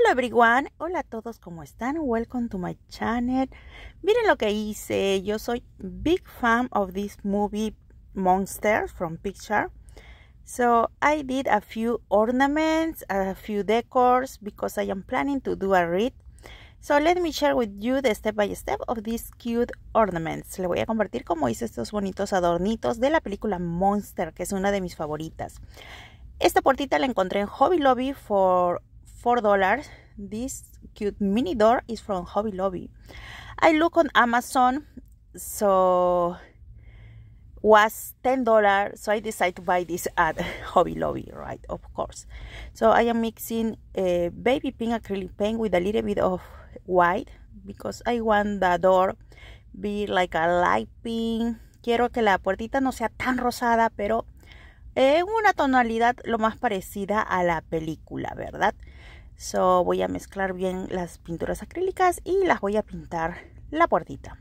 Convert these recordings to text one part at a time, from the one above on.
Hello everyone, hola a todos, ¿cómo están? Welcome to my channel. Miren lo que hice, yo soy big fan of this movie monster from Pixar. So I did a few ornaments, a few decors because I am planning to do a read. So let me share with you the step by step of these cute ornaments. Le voy a compartir cómo hice estos bonitos adornitos de la película Monster, que es una de mis favoritas. Esta puertita la encontré en Hobby Lobby for $4. This cute mini door is from Hobby Lobby. I look on Amazon, so was $10, so I decide to buy this at Hobby Lobby, right, of course. So I am mixing a eh, baby pink acrylic paint with a little bit of white because I want the door be like a light pink. Quiero que la puertita no sea tan rosada, pero en una tonalidad lo más parecida a la película, ¿verdad? So voy a mezclar bien las pinturas acrílicas y las voy a pintar la puertita.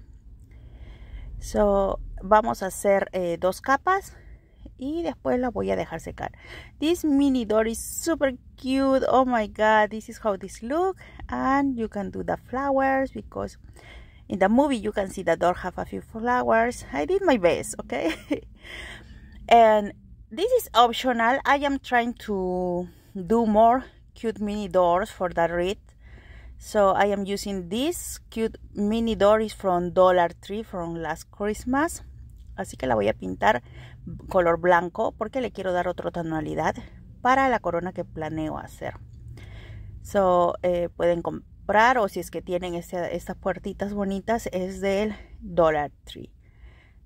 So vamos a hacer eh, dos capas y después las voy a dejar secar. This mini door is super cute. Oh my god, this is how this look. And you can do the flowers because in the movie you can see the door have a few flowers. I did my best, okay? and this is optional. I am trying to do more cute mini doors for that wreath. So I am using this cute mini door is from Dollar Tree from last Christmas. Así que la voy a pintar color blanco porque le quiero dar otra tonalidad para la corona que planeo hacer. So, eh, pueden comprar o si es que tienen estas puertitas bonitas es del Dollar Tree.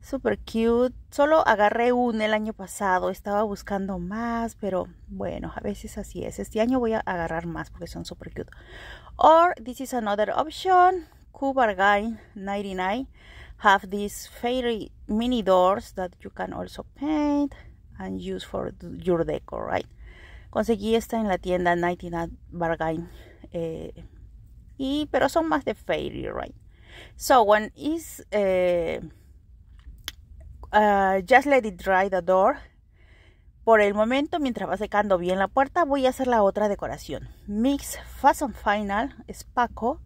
Super cute. Solo agarré un el año pasado. Estaba buscando más, pero bueno, a veces así es. Este año voy a agarrar más porque son super cute. Or this is another option. Q Guy 99 have these fairy mini doors that you can also paint and use for your decor, right? Conseguí esta en la tienda 99 Bargain. Eh, y, pero son más de fairy, right? So one is... Eh, Ah, Just Let It Dry the Door. Por el momento, mientras va secando bien la puerta, voy a hacer la otra decoración. Mix Fast and Final Spaco.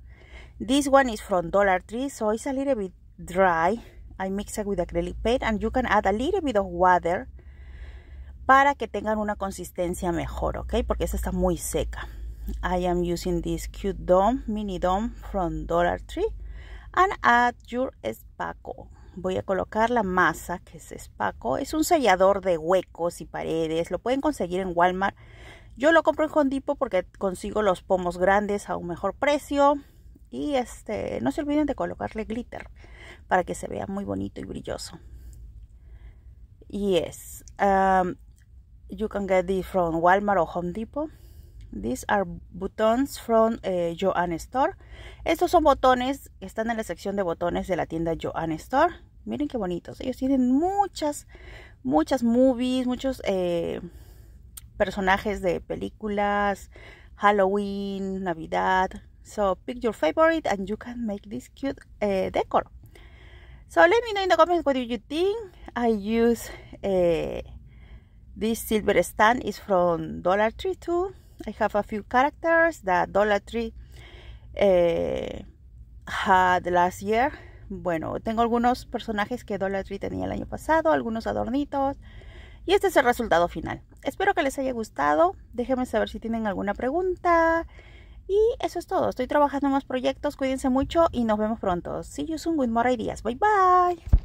This one is from Dollar Tree, so it's a little bit dry. I mix it with acrylic paint and you can add a little bit of water para que tengan una consistencia mejor, ¿ok? Porque esta está muy seca. I am using this cute dome, mini dome from Dollar Tree and add your Voy a colocar la masa, que es espaco Es un sellador de huecos y paredes. Lo pueden conseguir en Walmart. Yo lo compro en depot porque consigo los pomos grandes a un mejor precio. Y este, no se olviden de colocarle glitter para que se vea muy bonito y brilloso. Yes, um, you can get this from Walmart o Home Depot. These are buttons from eh, Store. Estos son botones, están en la sección de botones de la tienda Joanne Store. Miren qué bonitos. Ellos tienen muchas, muchas movies, muchos eh, personajes de películas, Halloween, Navidad. So pick your favorite and you can make this cute eh, decor. So let me know in the comments what do you think. I use eh, this silver stand is from Dollar Tree too. I have a few characters that Dollar Tree eh, had last year. Bueno, tengo algunos personajes que Dollar Tree tenía el año pasado, algunos adornitos. Y este es el resultado final. Espero que les haya gustado. Déjenme saber si tienen alguna pregunta. Y eso es todo. Estoy trabajando en más proyectos. Cuídense mucho y nos vemos pronto. See you soon with more ideas. Bye bye.